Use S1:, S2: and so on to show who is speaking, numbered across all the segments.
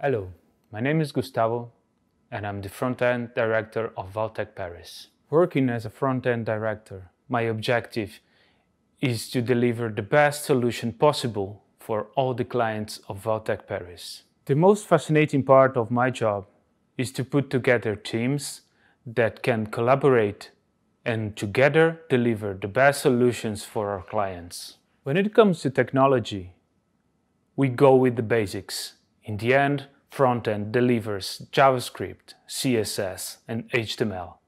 S1: Hello, my name is Gustavo and I'm the front-end director of Valtech Paris. Working as a front-end director, my objective is to deliver the best solution possible for all the clients of Valtech Paris. The most fascinating part of my job is to put together teams that can collaborate and together deliver the best solutions for our clients. When it comes to technology, we go with the basics in the end, frontend delivers JavaScript, CSS, and HTML.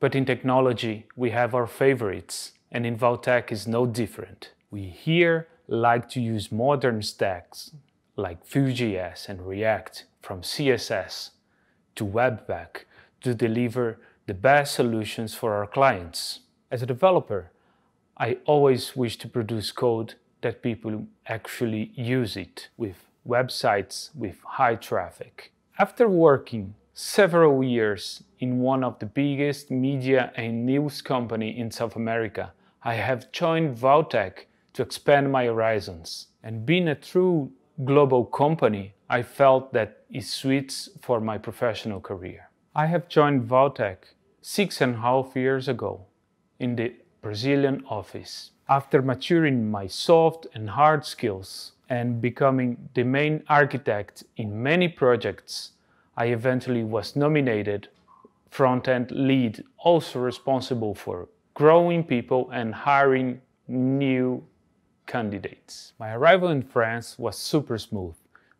S1: But in technology, we have our favorites, and in Valtech is no different. We here like to use modern stacks like Vue.js and React from CSS to Webpack to deliver the best solutions for our clients. As a developer, I always wish to produce code that people actually use it with websites with high traffic. After working several years in one of the biggest media and news company in South America, I have joined Vautech to expand my horizons. And being a true global company, I felt that it suits for my professional career. I have joined Vautech six and a half years ago in the Brazilian office. After maturing my soft and hard skills, and becoming the main architect in many projects, I eventually was nominated front-end lead, also responsible for growing people and hiring new candidates. My arrival in France was super smooth.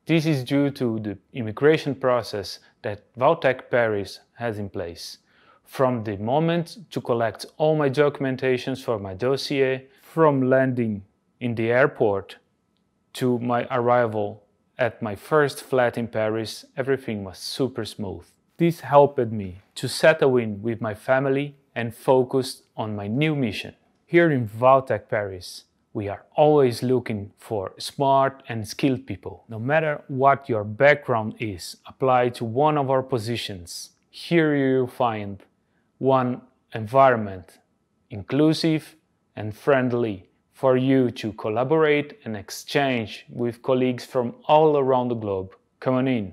S1: This is due to the immigration process that Valtech Paris has in place. From the moment to collect all my documentations for my dossier, from landing in the airport to my arrival at my first flat in Paris, everything was super smooth. This helped me to settle in with my family and focus on my new mission. Here in Valtech Paris, we are always looking for smart and skilled people. No matter what your background is, apply to one of our positions. Here you find one environment, inclusive and friendly, for you to collaborate and exchange with colleagues from all around the globe. Come on in.